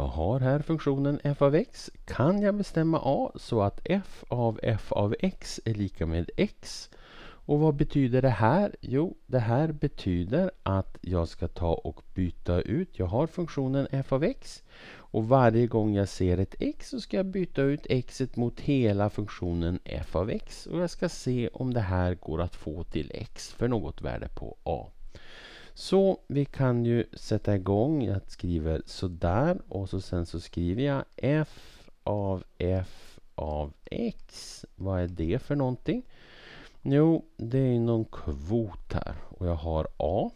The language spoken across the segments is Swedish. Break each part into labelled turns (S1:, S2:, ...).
S1: jag har här funktionen f av x kan jag bestämma a så att f av f av x är lika med x. Och vad betyder det här? Jo, det här betyder att jag ska ta och byta ut. Jag har funktionen f av x och varje gång jag ser ett x så ska jag byta ut x mot hela funktionen f av x och jag ska se om det här går att få till x för något värde på a. Så vi kan ju sätta igång. Jag skriver sådär och så sen så skriver jag f av f av x. Vad är det för någonting? Jo, det är någon kvot här och jag har a.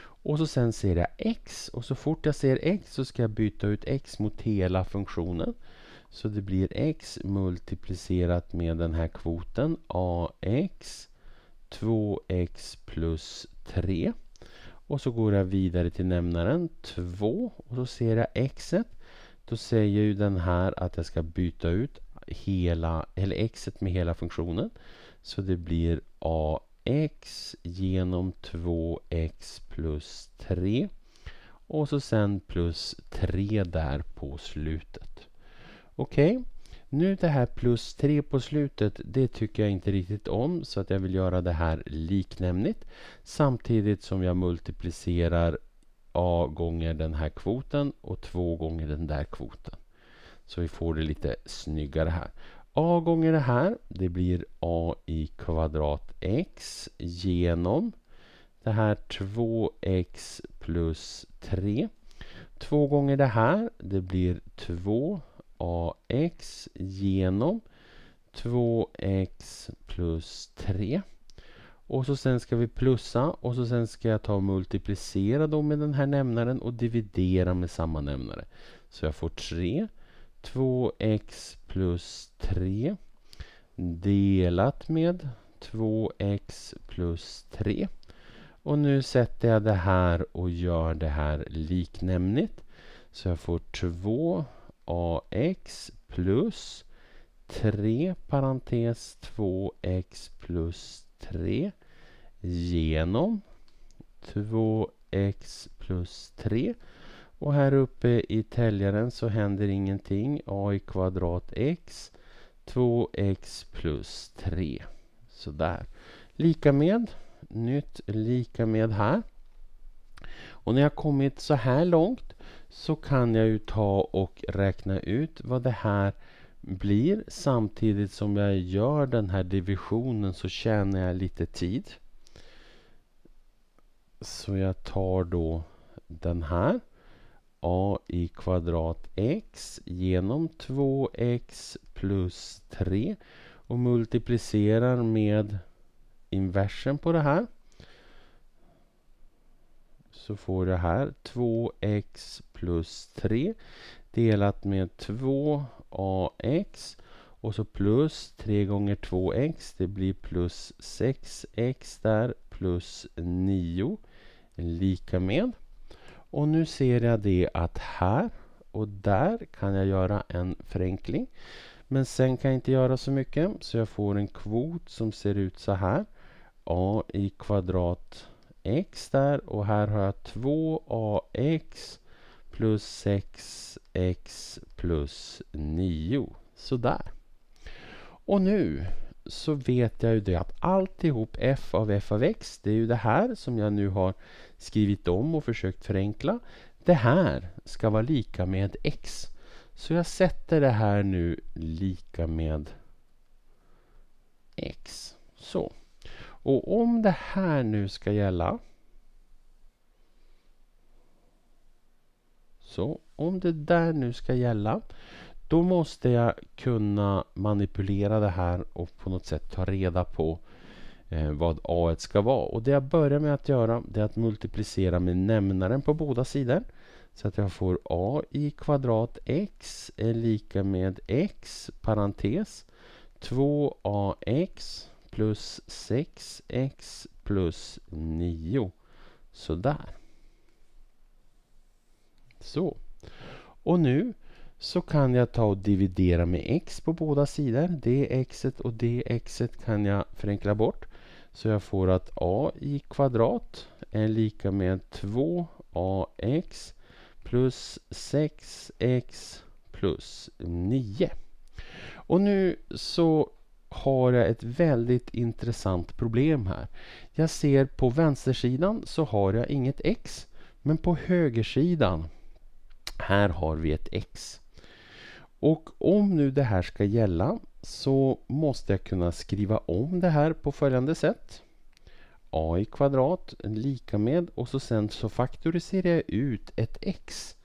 S1: Och så sen ser jag x och så fort jag ser x så ska jag byta ut x mot hela funktionen. Så det blir x multiplicerat med den här kvoten ax 2x plus 3. Och så går jag vidare till nämnaren 2 och så ser jag xet. Då säger ju den här att jag ska byta ut hela, eller xet med hela funktionen. Så det blir ax genom 2x plus 3. Och så sen plus 3 där på slutet. Okej. Okay. Nu det här plus tre på slutet, det tycker jag inte riktigt om så att jag vill göra det här liknämnigt samtidigt som jag multiplicerar a gånger den här kvoten och två gånger den där kvoten. Så vi får det lite snyggare här. a gånger det här, det blir a i kvadrat x genom det här 2x plus 3. 2 gånger det här, det blir 2 ax genom 2x plus 3. Och så sen ska vi plussa och så sen ska jag ta och multiplicera då med den här nämnaren och dividera med samma nämnare. Så jag får 3. 2x plus 3 delat med 2x plus 3. Och nu sätter jag det här och gör det här liknämnigt. Så jag får 2 ax plus 3 parentes 2x plus 3 genom 2x plus 3. Och här uppe i täljaren så händer ingenting. a i kvadrat x 2x plus 3. Sådär. Lika med, nytt lika med här. Och när jag kommit så här långt så kan jag ju ta och räkna ut vad det här blir. Samtidigt som jag gör den här divisionen så tjänar jag lite tid. Så jag tar då den här. a i kvadrat x genom 2x plus 3 och multiplicerar med inversen på det här så får jag här 2x plus 3 delat med 2ax och så plus 3 gånger 2x, det blir plus 6x där plus 9 lika med. Och nu ser jag det att här och där kan jag göra en förenkling. Men sen kan jag inte göra så mycket så jag får en kvot som ser ut så här. a i kvadrat x där och här har jag 2ax plus 6x plus 9. Sådär. Och nu så vet jag ju det att alltihop f av f av x, det är ju det här som jag nu har skrivit om och försökt förenkla. Det här ska vara lika med x. Så jag sätter det här nu lika med x. Så. Och om det här nu ska gälla. Så om det där nu ska gälla. Då måste jag kunna manipulera det här och på något sätt ta reda på eh, vad A ska vara. Och det jag börjar med att göra det är att multiplicera med nämnaren på båda sidor. Så att jag får a i kvadrat x är lika med x parentes 2ax plus 6x plus 9. Sådär. Så. Och nu så kan jag ta och dividera med x på båda sidor. Det xet och det xet kan jag förenkla bort. Så jag får att a i kvadrat är lika med 2ax plus 6x plus 9. Och nu så har jag ett väldigt intressant problem här. Jag ser på vänstersidan så har jag inget x. Men på högersidan, här har vi ett x. Och om nu det här ska gälla så måste jag kunna skriva om det här på följande sätt. a i kvadrat lika med och så sen så faktoriserar jag ut ett x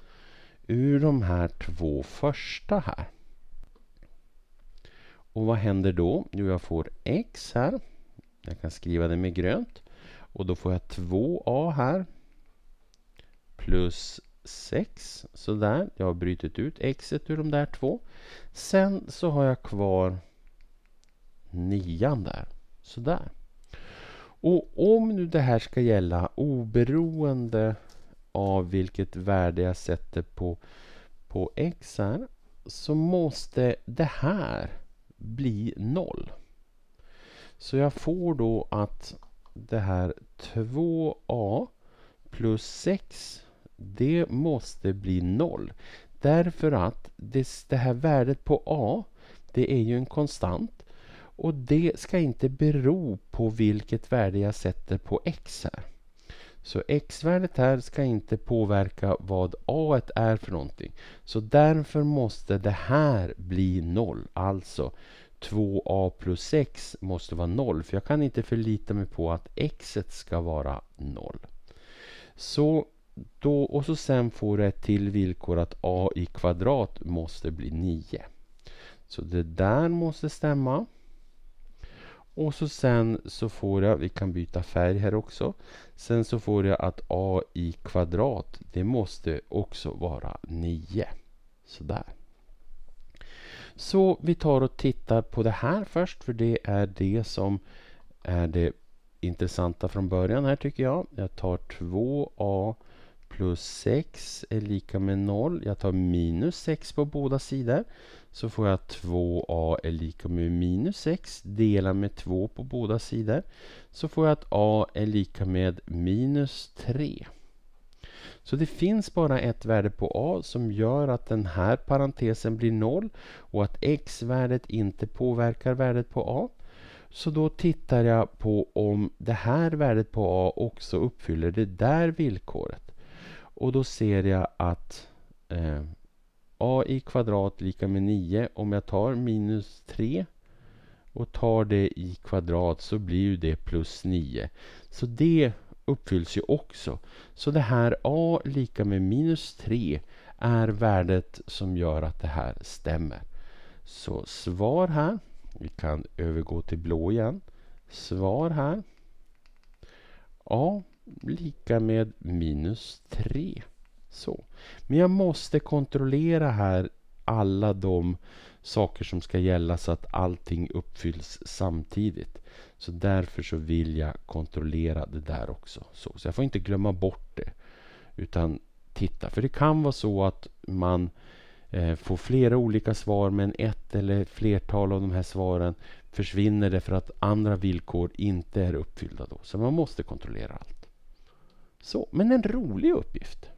S1: ur de här två första här. Och vad händer då? Jo, jag får x här. Jag kan skriva det med grönt. Och då får jag 2a här. Plus 6. Sådär, jag har brutit ut x ur de där två. Sen så har jag kvar 9 där. Sådär. Och om nu det här ska gälla oberoende av vilket värde jag sätter på, på x här så måste det här bli noll. Så jag får då att det här 2a plus 6 det måste bli noll. Därför att det, det här värdet på a det är ju en konstant och det ska inte bero på vilket värde jag sätter på x här. Så x-värdet här ska inte påverka vad a är för någonting. Så därför måste det här bli 0. Alltså 2a plus 6 måste vara 0. För jag kan inte förlita mig på att x ska vara 0. Så då, och så sen får du ett till villkor att a i kvadrat måste bli 9. Så det där måste stämma. Och så sen så får jag, vi kan byta färg här också. Sen så får jag att a i kvadrat, det måste också vara 9. Sådär. Så vi tar och tittar på det här först, för det är det som är det intressanta från början här tycker jag. Jag tar 2a plus 6 är lika med 0. Jag tar minus 6 på båda sidor. Så får jag 2a är lika med minus 6. Dela med 2 på båda sidor. Så får jag att a är lika med minus 3. Så det finns bara ett värde på a som gör att den här parentesen blir 0 och att x-värdet inte påverkar värdet på a. Så då tittar jag på om det här värdet på a också uppfyller det där villkoret. Och då ser jag att eh, a i kvadrat lika med 9. Om jag tar minus 3 och tar det i kvadrat så blir det plus 9. Så det uppfylls ju också. Så det här a lika med minus 3 är värdet som gör att det här stämmer. Så svar här. Vi kan övergå till blå igen. Svar här. a lika med minus 3. Så. Men jag måste kontrollera här alla de saker som ska gälla så att allting uppfylls samtidigt. Så därför så vill jag kontrollera det där också. Så, så jag får inte glömma bort det. Utan titta, för det kan vara så att man eh, får flera olika svar men ett eller flertal av de här svaren försvinner därför att andra villkor inte är uppfyllda då. Så man måste kontrollera allt. Så, men en rolig uppgift.